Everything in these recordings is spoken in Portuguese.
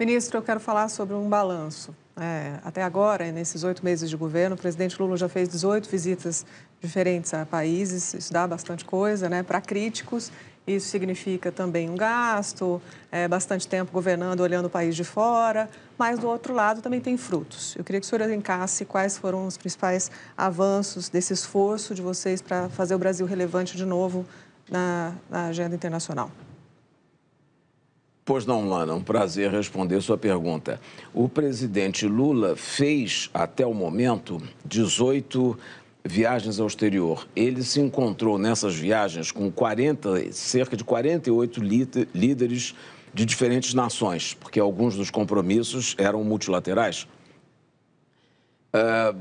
Ministro, eu quero falar sobre um balanço. É, até agora, nesses oito meses de governo, o presidente Lula já fez 18 visitas diferentes a países, isso dá bastante coisa, né? Para críticos, isso significa também um gasto, é, bastante tempo governando, olhando o país de fora, mas do outro lado também tem frutos. Eu queria que o senhor elencasse quais foram os principais avanços desse esforço de vocês para fazer o Brasil relevante de novo na, na agenda internacional. Pois não, Lana, um prazer responder sua pergunta. O presidente Lula fez, até o momento, 18 viagens ao exterior. Ele se encontrou nessas viagens com 40, cerca de 48 líderes de diferentes nações, porque alguns dos compromissos eram multilaterais. Uh,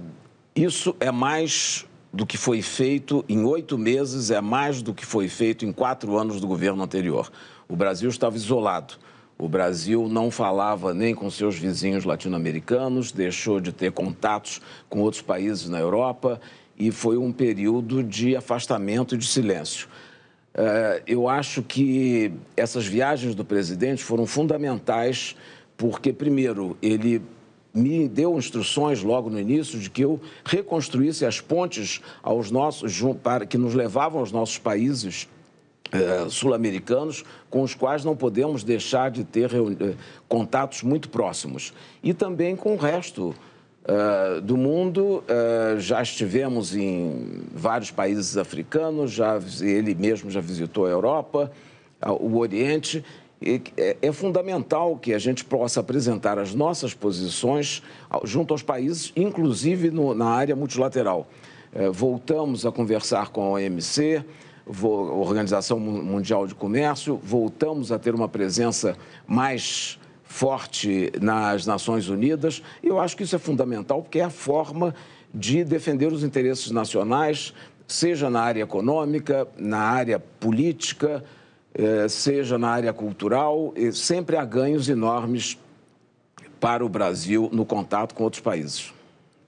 isso é mais do que foi feito em oito meses é mais do que foi feito em quatro anos do governo anterior. O Brasil estava isolado. O Brasil não falava nem com seus vizinhos latino-americanos, deixou de ter contatos com outros países na Europa e foi um período de afastamento e de silêncio. Eh, eu acho que essas viagens do presidente foram fundamentais porque, primeiro, ele me deu instruções logo no início de que eu reconstruísse as pontes aos nossos para que nos levavam aos nossos países eh, sul-americanos com os quais não podemos deixar de ter eh, contatos muito próximos e também com o resto eh, do mundo já estivemos em vários países africanos já ele mesmo já visitou a Europa o Oriente é, é fundamental que a gente possa apresentar as nossas posições junto aos países, inclusive no, na área multilateral. É, voltamos a conversar com a OMC, Organização Mundial de Comércio, voltamos a ter uma presença mais forte nas Nações Unidas. Eu acho que isso é fundamental porque é a forma de defender os interesses nacionais, seja na área econômica, na área política, é, seja na área cultural, sempre há ganhos enormes para o Brasil no contato com outros países.